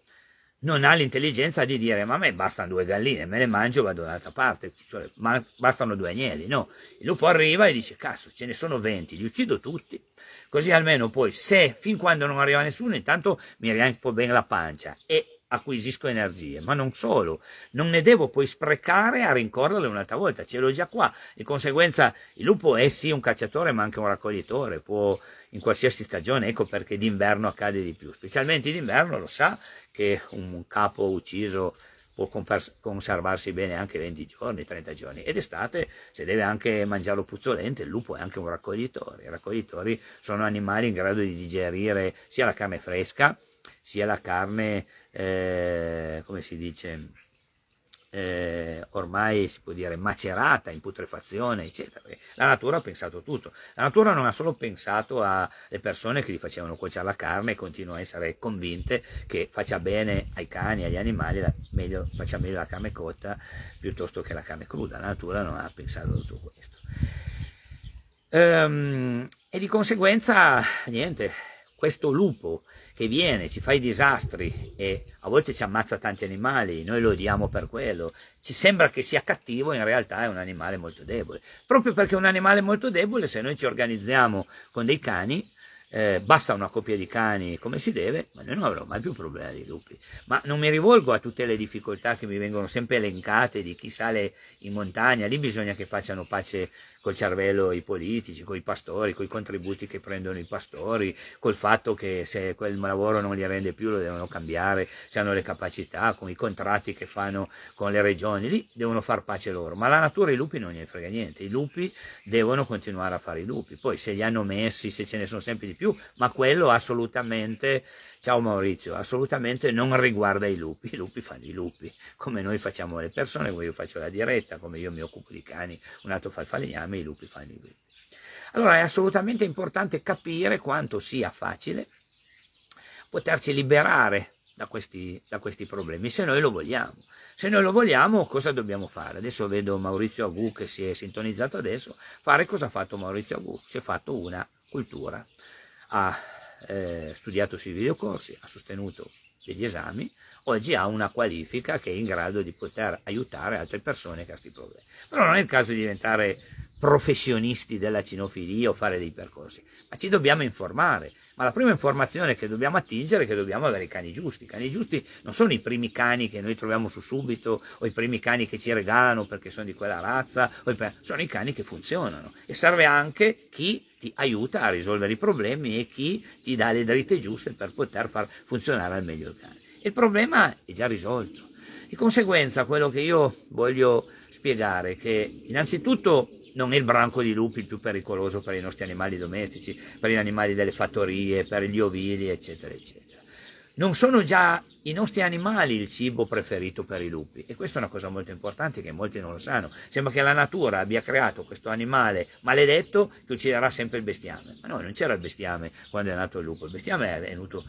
non ha l'intelligenza di dire ma a me bastano due galline, me le mangio e vado un'altra parte, cioè, ma bastano due agnelli, no. Il lupo arriva e dice cazzo ce ne sono 20, li uccido tutti, così almeno poi se fin quando non arriva nessuno intanto mi riempio bene la pancia e acquisisco energie, ma non solo, non ne devo poi sprecare a rincorrerle un'altra volta, ce l'ho già qua. Di conseguenza il lupo è sì un cacciatore ma anche un raccoglitore, può in qualsiasi stagione, ecco perché d'inverno accade di più, specialmente d'inverno lo sa che un capo ucciso può conservarsi bene anche 20 giorni, 30 giorni ed estate se deve anche mangiarlo puzzolente il lupo è anche un raccoglitore, i raccoglitori sono animali in grado di digerire sia la carne fresca sia la carne, eh, come si dice, eh, ormai si può dire macerata, in putrefazione, eccetera. Eh, la natura ha pensato tutto. La natura non ha solo pensato alle persone che gli facevano cuocere la carne e continua a essere convinte che faccia bene ai cani, agli animali, la, meglio, faccia meglio la carne cotta piuttosto che la carne cruda. La natura non ha pensato tutto questo. Ehm, e di conseguenza, niente, questo lupo che viene, ci fa i disastri e a volte ci ammazza tanti animali, noi lo odiamo per quello, ci sembra che sia cattivo, in realtà è un animale molto debole. Proprio perché è un animale molto debole, se noi ci organizziamo con dei cani, eh, basta una coppia di cani come si deve, ma noi non avremo mai più problemi di lupi. Ma non mi rivolgo a tutte le difficoltà che mi vengono sempre elencate di chi sale in montagna, lì bisogna che facciano pace col cervello i politici, con i pastori, con i contributi che prendono i pastori, col fatto che se quel lavoro non li rende più lo devono cambiare, se hanno le capacità, con i contratti che fanno con le regioni, lì devono far pace loro, ma la natura i lupi non gli frega niente, i lupi devono continuare a fare i lupi, poi se li hanno messi, se ce ne sono sempre di più, ma quello assolutamente ciao Maurizio, assolutamente non riguarda i lupi, i lupi fanno i lupi, come noi facciamo le persone, come io faccio la diretta, come io mi occupo di cani, un altro fa il falegname, i lupi fanno i lupi. Allora è assolutamente importante capire quanto sia facile poterci liberare da questi, da questi problemi, se noi lo vogliamo. Se noi lo vogliamo, cosa dobbiamo fare? Adesso vedo Maurizio Agu che si è sintonizzato adesso. Fare cosa ha fatto Maurizio Agu? Si è fatto una cultura a eh, studiato sui videocorsi, ha sostenuto degli esami, oggi ha una qualifica che è in grado di poter aiutare altre persone che hanno questi problemi. Però non è il caso di diventare professionisti della cinofilia o fare dei percorsi, ma ci dobbiamo informare. Ma la prima informazione che dobbiamo attingere è che dobbiamo avere i cani giusti. I cani giusti non sono i primi cani che noi troviamo su subito o i primi cani che ci regalano perché sono di quella razza, i sono i cani che funzionano e serve anche chi ti aiuta a risolvere i problemi e chi ti dà le dritte giuste per poter far funzionare al meglio il cane. Il problema è già risolto. Di conseguenza quello che io voglio spiegare è che innanzitutto non è il branco di lupi il più pericoloso per i nostri animali domestici, per gli animali delle fattorie, per gli ovili, eccetera, eccetera. Non sono già i nostri animali il cibo preferito per i lupi e questa è una cosa molto importante che molti non lo sanno. Sembra che la natura abbia creato questo animale maledetto che ucciderà sempre il bestiame. Ma no, non c'era il bestiame quando è nato il lupo, il bestiame è venuto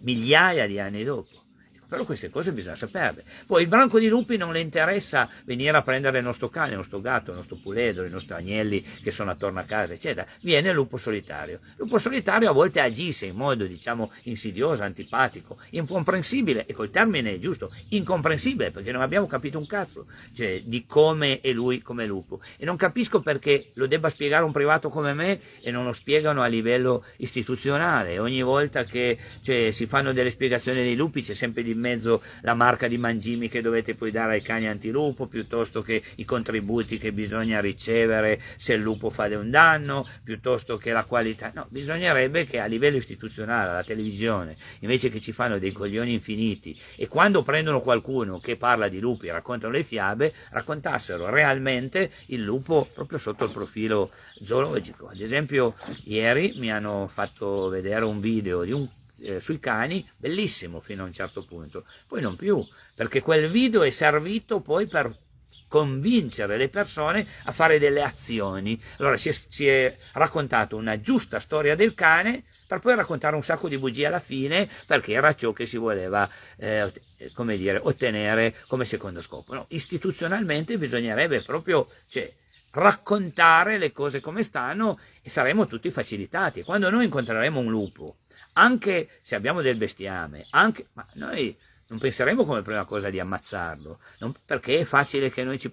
migliaia di anni dopo. Però queste cose bisogna saperle. Poi il branco di lupi non le interessa venire a prendere il nostro cane, il nostro gatto, il nostro puledro, i nostri agnelli che sono attorno a casa, eccetera. Viene il lupo solitario. Il lupo solitario a volte agisce in modo, diciamo, insidioso, antipatico, incomprensibile, e col termine è giusto, incomprensibile, perché non abbiamo capito un cazzo cioè, di come è lui come lupo. E non capisco perché lo debba spiegare un privato come me e non lo spiegano a livello istituzionale. Ogni volta che cioè, si fanno delle spiegazioni dei lupi c'è sempre di mezzo la marca di mangimi che dovete poi dare ai cani antilupo, piuttosto che i contributi che bisogna ricevere se il lupo fa un danno, piuttosto che la qualità. No, bisognerebbe che a livello istituzionale, alla televisione, invece che ci fanno dei coglioni infiniti e quando prendono qualcuno che parla di lupi, raccontano le fiabe, raccontassero realmente il lupo proprio sotto il profilo zoologico. Ad esempio, ieri mi hanno fatto vedere un video di un eh, sui cani, bellissimo fino a un certo punto, poi non più, perché quel video è servito poi per convincere le persone a fare delle azioni. Allora si è, si è raccontata una giusta storia del cane per poi raccontare un sacco di bugie alla fine perché era ciò che si voleva eh, eh come dire, ottenere come secondo scopo. No, istituzionalmente bisognerebbe proprio cioè, raccontare le cose come stanno e saremo tutti facilitati. Quando noi incontreremo un lupo anche se abbiamo del bestiame, anche, ma noi non penseremo come prima cosa di ammazzarlo, non, perché è facile che noi ci,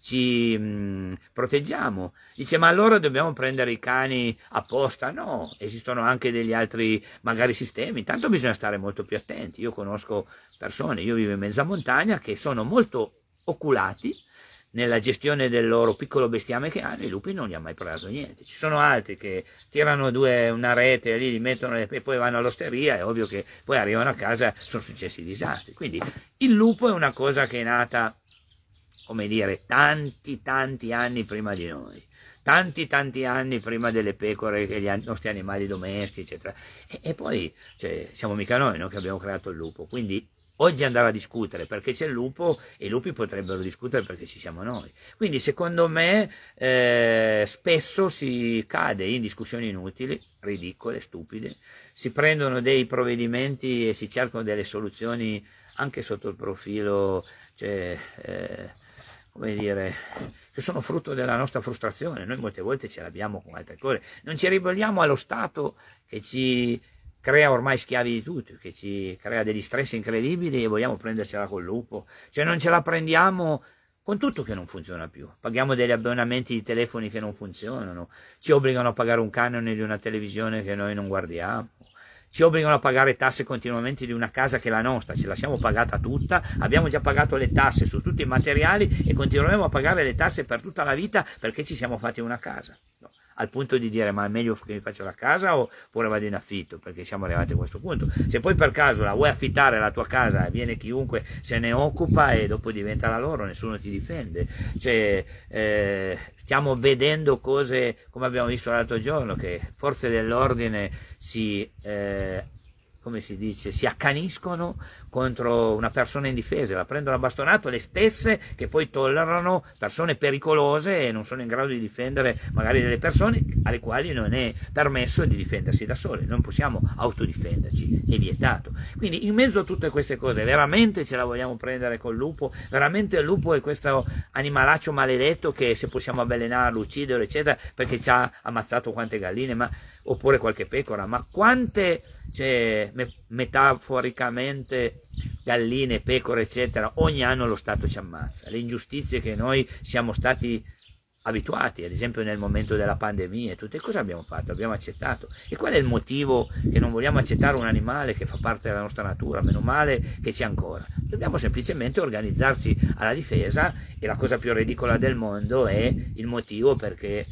ci mh, mm, proteggiamo. Dice, ma allora dobbiamo prendere i cani apposta? No, esistono anche degli altri, magari, sistemi. Intanto bisogna stare molto più attenti. Io conosco persone, io vivo in mezza montagna, che sono molto oculati nella gestione del loro piccolo bestiame che hanno, ah, i lupi non gli ha mai preso niente. Ci sono altri che tirano due, una rete lì, li mettono e poi vanno all'osteria, è ovvio che poi arrivano a casa, sono successi disastri. Quindi il lupo è una cosa che è nata, come dire, tanti, tanti anni prima di noi tanti tanti anni prima delle pecore e dei nostri animali domestici eccetera e, e poi cioè, siamo mica noi no? che abbiamo creato il lupo quindi Oggi andava a discutere perché c'è il lupo e i lupi potrebbero discutere perché ci siamo noi. Quindi secondo me eh, spesso si cade in discussioni inutili, ridicole, stupide, si prendono dei provvedimenti e si cercano delle soluzioni anche sotto il profilo, cioè, eh, come dire, che sono frutto della nostra frustrazione. Noi molte volte ce l'abbiamo con altre cose. Non ci ribelliamo allo Stato che ci crea ormai schiavi di tutti, che ci crea degli stress incredibili e vogliamo prendercela col lupo, cioè non ce la prendiamo con tutto che non funziona più. Paghiamo degli abbonamenti di telefoni che non funzionano, ci obbligano a pagare un canone di una televisione che noi non guardiamo, ci obbligano a pagare tasse continuamente di una casa che è la nostra, ce la siamo pagata tutta, abbiamo già pagato le tasse su tutti i materiali e continueremo a pagare le tasse per tutta la vita perché ci siamo fatti una casa. No al punto di dire ma è meglio che mi faccio la casa oppure vado in affitto, perché siamo arrivati a questo punto. Se poi per caso la vuoi affittare la tua casa e viene chiunque se ne occupa e dopo diventa la loro, nessuno ti difende. Cioè, eh, stiamo vedendo cose come abbiamo visto l'altro giorno, che forze dell'ordine si... Eh, come si dice, si accaniscono contro una persona indifesa, la prendono a bastonato le stesse che poi tollerano persone pericolose e non sono in grado di difendere magari delle persone alle quali non è permesso di difendersi da sole, non possiamo autodifenderci, è vietato. Quindi in mezzo a tutte queste cose veramente ce la vogliamo prendere col lupo, veramente il lupo è questo animalaccio maledetto che se possiamo avvelenarlo, ucciderlo, eccetera, perché ci ha ammazzato quante galline, ma oppure qualche pecora, ma quante cioè, me metaforicamente galline, pecore, eccetera, ogni anno lo Stato ci ammazza. Le ingiustizie che noi siamo stati abituati, ad esempio nel momento della pandemia, e cosa abbiamo fatto, abbiamo accettato. E qual è il motivo che non vogliamo accettare un animale che fa parte della nostra natura, meno male che c'è ancora? Dobbiamo semplicemente organizzarci alla difesa e la cosa più ridicola del mondo è il motivo perché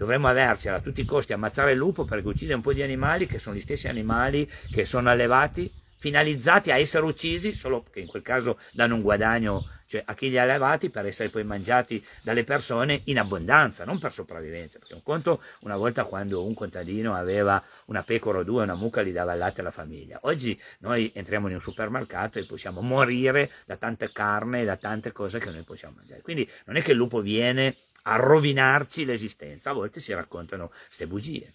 dovremmo avercela a tutti i costi, ammazzare il lupo perché uccide un po' di animali che sono gli stessi animali che sono allevati, finalizzati a essere uccisi, solo che in quel caso danno un guadagno cioè a chi li ha allevati per essere poi mangiati dalle persone in abbondanza, non per sopravvivenza, perché un conto una volta quando un contadino aveva una pecora o due, una mucca, gli dava il latte alla famiglia. Oggi noi entriamo in un supermercato e possiamo morire da tanta carne, da tante cose che noi possiamo mangiare. Quindi non è che il lupo viene a rovinarci l'esistenza. A volte si raccontano queste bugie.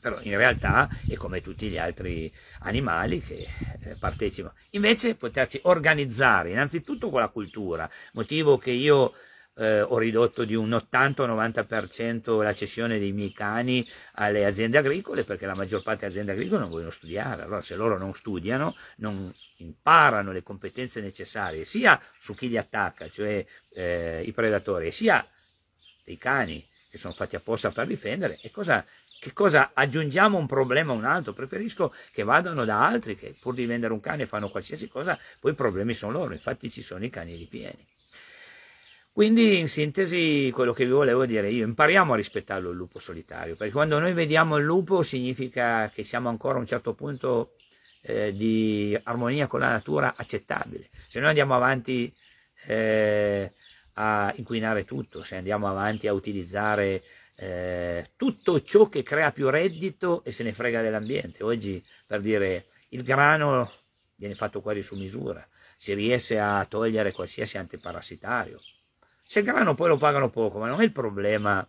Però in realtà è come tutti gli altri animali che eh, partecipano. Invece poterci organizzare innanzitutto con la cultura, motivo che io eh, ho ridotto di un 80-90% la cessione dei miei cani alle aziende agricole perché la maggior parte delle aziende agricole non vogliono studiare. Allora se loro non studiano, non imparano le competenze necessarie sia su chi li attacca, cioè eh, i predatori, sia dei cani che sono fatti apposta per difendere, e cosa, che cosa aggiungiamo un problema a un altro? Preferisco che vadano da altri che pur di vendere un cane fanno qualsiasi cosa, poi i problemi sono loro, infatti ci sono i cani ripieni. Quindi in sintesi quello che vi volevo dire io, impariamo a rispettarlo il lupo solitario, perché quando noi vediamo il lupo significa che siamo ancora a un certo punto eh, di armonia con la natura accettabile. Se noi andiamo avanti eh, a inquinare tutto, se andiamo avanti a utilizzare eh, tutto ciò che crea più reddito e se ne frega dell'ambiente. Oggi, per dire, il grano viene fatto quasi su misura, si riesce a togliere qualsiasi antiparassitario. Se il grano poi lo pagano poco, ma non è il problema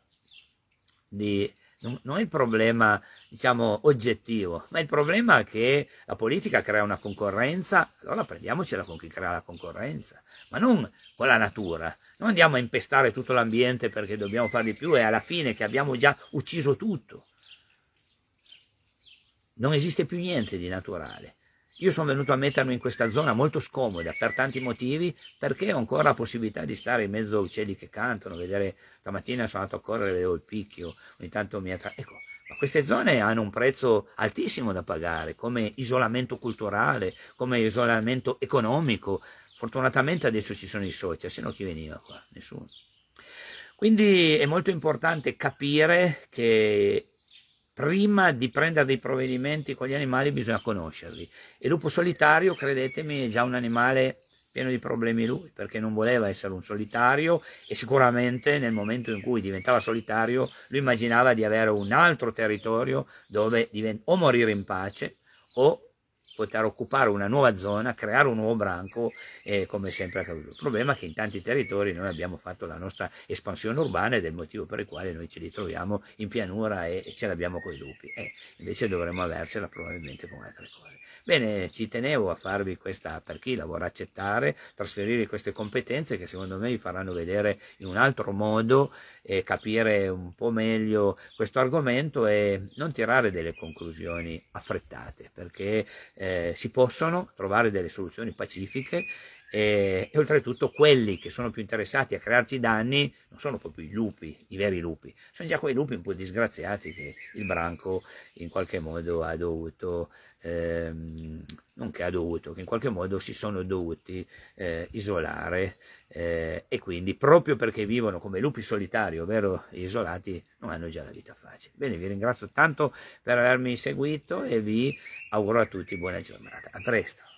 di non, non il problema diciamo oggettivo, ma il problema è che la politica crea una concorrenza, allora prendiamocela con chi crea la concorrenza, ma non con la natura, non andiamo a impestare tutto l'ambiente perché dobbiamo fare di più e alla fine che abbiamo già ucciso tutto. Non esiste più niente di naturale. Io sono venuto a mettermi in questa zona molto scomoda per tanti motivi, perché ho ancora la possibilità di stare in mezzo a uccelli che cantano, vedere, stamattina sono andato a correre, vedevo il picchio, ogni tanto mi attra... Ecco, ma queste zone hanno un prezzo altissimo da pagare, come isolamento culturale, come isolamento economico. Fortunatamente adesso ci sono i social, se no chi veniva qua? Nessuno. Quindi è molto importante capire che prima di prendere dei provvedimenti con gli animali bisogna conoscerli. E lupo solitario, credetemi, è già un animale pieno di problemi lui, perché non voleva essere un solitario e sicuramente nel momento in cui diventava solitario lui immaginava di avere un altro territorio dove o morire in pace o poter occupare una nuova zona, creare un nuovo branco, eh, come sempre è accaduto. Il problema è che in tanti territori noi abbiamo fatto la nostra espansione urbana ed è il motivo per il quale noi ci ritroviamo in pianura e, e ce l'abbiamo con i lupi. Eh, invece dovremmo avercela probabilmente con altre cose. Bene, ci tenevo a farvi questa per chi la vorrà accettare, trasferire queste competenze che secondo me vi faranno vedere in un altro modo e capire un po' meglio questo argomento e non tirare delle conclusioni affrettate perché eh, si possono trovare delle soluzioni pacifiche e, e, oltretutto quelli che sono più interessati a crearci danni non sono proprio i lupi, i veri lupi, sono già quei lupi un po' disgraziati che il branco in qualche modo ha dovuto ehm, nonché ha dovuto, che in qualche modo si sono dovuti eh, isolare eh, e quindi proprio perché vivono come lupi solitari, ovvero isolati, non hanno già la vita facile. Bene, vi ringrazio tanto per avermi seguito e vi auguro a tutti buona giornata. A presto.